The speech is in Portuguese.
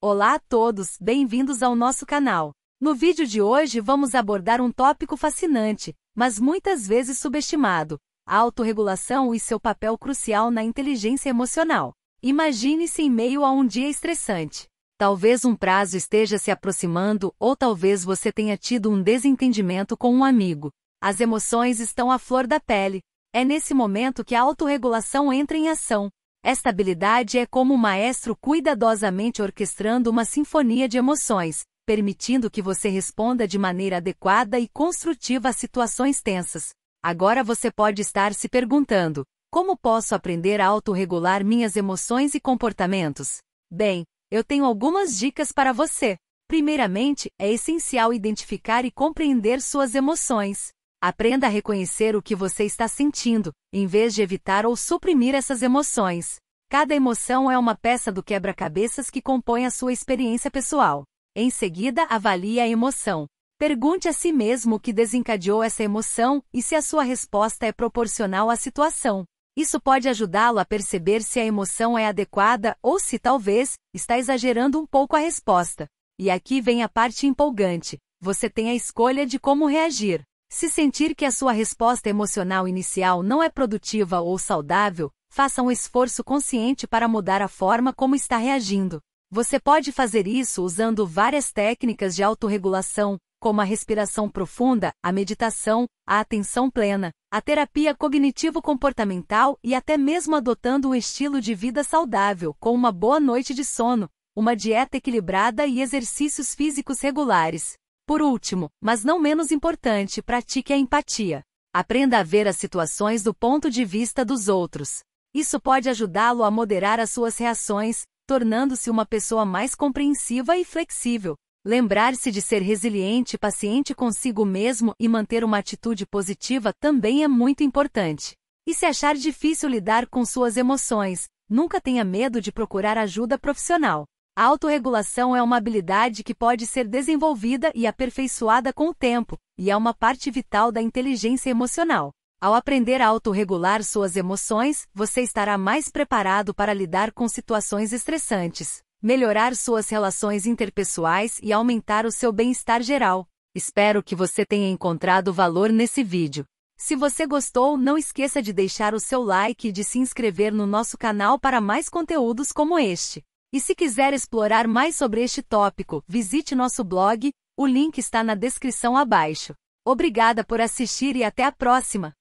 Olá a todos, bem-vindos ao nosso canal. No vídeo de hoje vamos abordar um tópico fascinante, mas muitas vezes subestimado, a autorregulação e seu papel crucial na inteligência emocional. Imagine-se em meio a um dia estressante. Talvez um prazo esteja se aproximando ou talvez você tenha tido um desentendimento com um amigo. As emoções estão à flor da pele. É nesse momento que a autorregulação entra em ação, esta habilidade é como o maestro cuidadosamente orquestrando uma sinfonia de emoções, permitindo que você responda de maneira adequada e construtiva a situações tensas. Agora você pode estar se perguntando: como posso aprender a autorregular minhas emoções e comportamentos? Bem, eu tenho algumas dicas para você. Primeiramente, é essencial identificar e compreender suas emoções. Aprenda a reconhecer o que você está sentindo, em vez de evitar ou suprimir essas emoções. Cada emoção é uma peça do quebra-cabeças que compõe a sua experiência pessoal. Em seguida, avalie a emoção. Pergunte a si mesmo o que desencadeou essa emoção e se a sua resposta é proporcional à situação. Isso pode ajudá-lo a perceber se a emoção é adequada ou se talvez está exagerando um pouco a resposta. E aqui vem a parte empolgante: você tem a escolha de como reagir. Se sentir que a sua resposta emocional inicial não é produtiva ou saudável, faça um esforço consciente para mudar a forma como está reagindo. Você pode fazer isso usando várias técnicas de autorregulação, como a respiração profunda, a meditação, a atenção plena, a terapia cognitivo-comportamental e até mesmo adotando um estilo de vida saudável, com uma boa noite de sono, uma dieta equilibrada e exercícios físicos regulares. Por último, mas não menos importante, pratique a empatia. Aprenda a ver as situações do ponto de vista dos outros. Isso pode ajudá-lo a moderar as suas reações, tornando-se uma pessoa mais compreensiva e flexível. Lembrar-se de ser resiliente e paciente consigo mesmo e manter uma atitude positiva também é muito importante. E se achar difícil lidar com suas emoções, nunca tenha medo de procurar ajuda profissional. A autorregulação é uma habilidade que pode ser desenvolvida e aperfeiçoada com o tempo, e é uma parte vital da inteligência emocional. Ao aprender a autorregular suas emoções, você estará mais preparado para lidar com situações estressantes, melhorar suas relações interpessoais e aumentar o seu bem-estar geral. Espero que você tenha encontrado valor nesse vídeo. Se você gostou, não esqueça de deixar o seu like e de se inscrever no nosso canal para mais conteúdos como este. E se quiser explorar mais sobre este tópico, visite nosso blog, o link está na descrição abaixo. Obrigada por assistir e até a próxima!